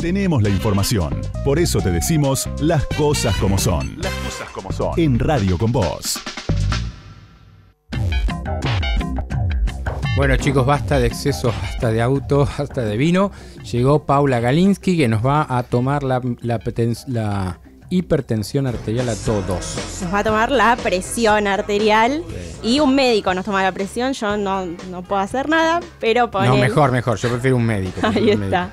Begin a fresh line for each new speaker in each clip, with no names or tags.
Tenemos la información. Por eso te decimos las cosas como son. Las cosas como son. En
Radio con Vos. Bueno chicos, basta de excesos, hasta de autos, hasta de vino. Llegó Paula Galinsky que nos va a tomar la, hipertensión arterial a todos.
Nos va a tomar la presión arterial y un médico nos toma la presión. Yo no, puedo hacer nada, pero podemos. No, mejor,
mejor. Yo prefiero un médico. Ahí está.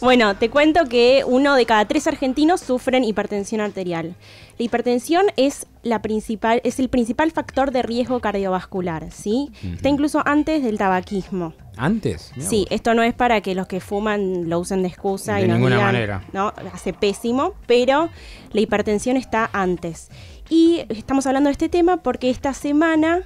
Bueno, te cuento que uno de cada tres argentinos sufren hipertensión arterial. La hipertensión es, la principal, es el principal factor de riesgo cardiovascular, ¿sí? Está incluso antes del tabaquismo.
¿Antes? sí,
esto no es para que los que fuman lo usen de excusa. De y ninguna manera. No, hace pésimo, pero la hipertensión está antes. Y estamos hablando de este tema porque esta semana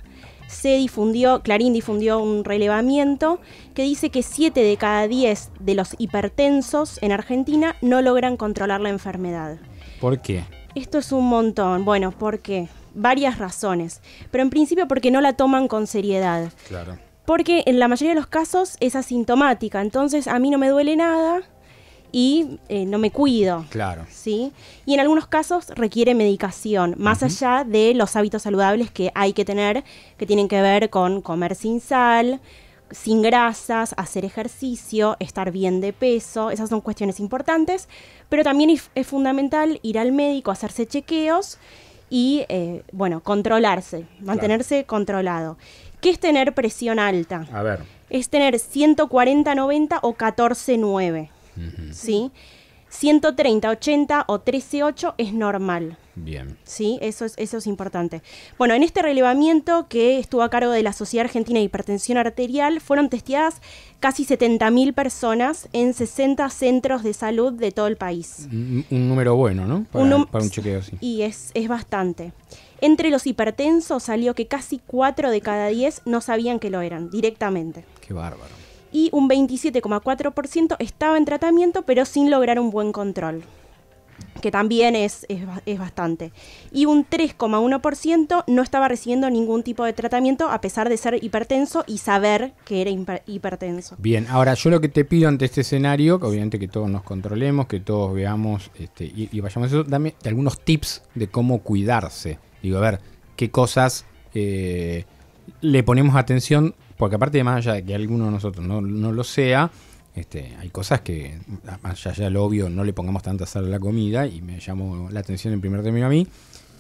se difundió, Clarín difundió un relevamiento que dice que 7 de cada 10 de los hipertensos en Argentina no logran controlar la enfermedad. ¿Por qué? Esto es un montón. Bueno, ¿por qué? Varias razones. Pero en principio porque no la toman con seriedad. Claro. Porque en la mayoría de los casos es asintomática, entonces a mí no me duele nada, y eh, no me cuido. Claro. ¿sí? Y en algunos casos requiere medicación, más allá de los hábitos saludables que hay que tener, que tienen que ver con comer sin sal, sin grasas, hacer ejercicio, estar bien de peso, esas son cuestiones importantes, pero también es fundamental ir al médico, hacerse chequeos y, eh, bueno, controlarse, mantenerse controlado. ¿Qué es tener presión alta? A ver. Es tener 140-90 o 14-9. ¿Sí? 130, 80 o 13,8 es normal. Bien. Sí, eso es, eso es importante. Bueno, en este relevamiento que estuvo a cargo de la Sociedad Argentina de Hipertensión Arterial, fueron testeadas casi 70.000 personas en 60 centros de salud de todo el país.
Mm, un, número bueno, ¿no? Para un, chequeo así.
Y es, es bastante. Entre los hipertensos salió que casi 4 de cada 10 no sabían que lo eran directamente. Qué bárbaro y un 27,4% estaba en tratamiento pero sin lograr un buen control, que también es, es, bastante. Y un 3,1% no estaba recibiendo ningún tipo de tratamiento a pesar de ser hipertenso y saber que era hipertenso.
Bien, ahora yo lo que te pido ante este escenario, que obviamente que todos nos controlemos, que todos veamos este, y, vayamos vayamos eso, dame algunos tips de cómo cuidarse. Digo, a ver, qué cosas... Eh, le ponemos atención, porque aparte de más allá de que alguno de nosotros no, lo sea, este, hay cosas que, más allá lo obvio, no le pongamos tanta sal a la comida y me llamó la atención en primer término a mí,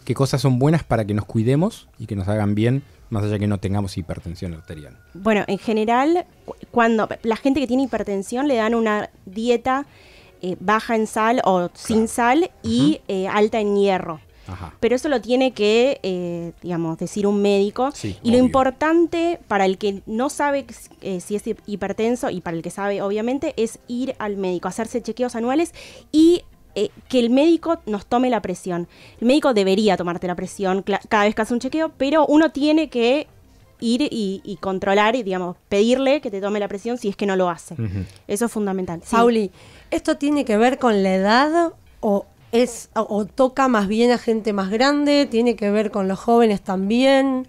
qué cosas son buenas para que nos cuidemos y que nos hagan bien, más allá de que no tengamos hipertensión arterial.
Bueno, en general, cuando la gente que tiene hipertensión le dan una dieta eh, baja en sal o sin sal y eh, alta en hierro. Pero eso lo tiene que, eh, digamos, decir un médico. y lo importante para el que no sabe eh, si es hipertenso y para el que sabe, obviamente, es ir al médico, hacerse chequeos anuales y eh, que el médico nos tome la presión. El médico debería tomarte la presión cada vez que hace un chequeo, pero uno tiene que ir y, controlar y, digamos, pedirle que te tome la presión si es que no lo hace. Eso es fundamental. Pauli, ¿esto tiene que ver con la edad o es o toca más bien a gente más grande, tiene que ver con los jóvenes también.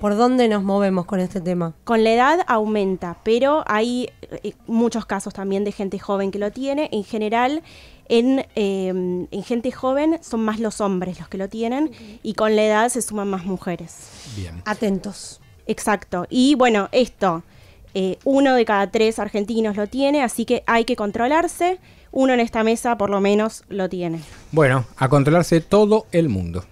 ¿Por dónde nos movemos con este tema? Con la edad aumenta, pero hay eh, muchos casos también de gente joven que lo tiene. En general, em, en, gente joven son más los hombres los que lo tienen y con la edad se suman más mujeres. Bien. Atentos. Exacto. Y bueno, esto, eh, uno de cada tres argentinos lo tiene, así que hay que controlarse uno en esta mesa por lo menos lo tiene.
Bueno, a controlarse todo el mundo.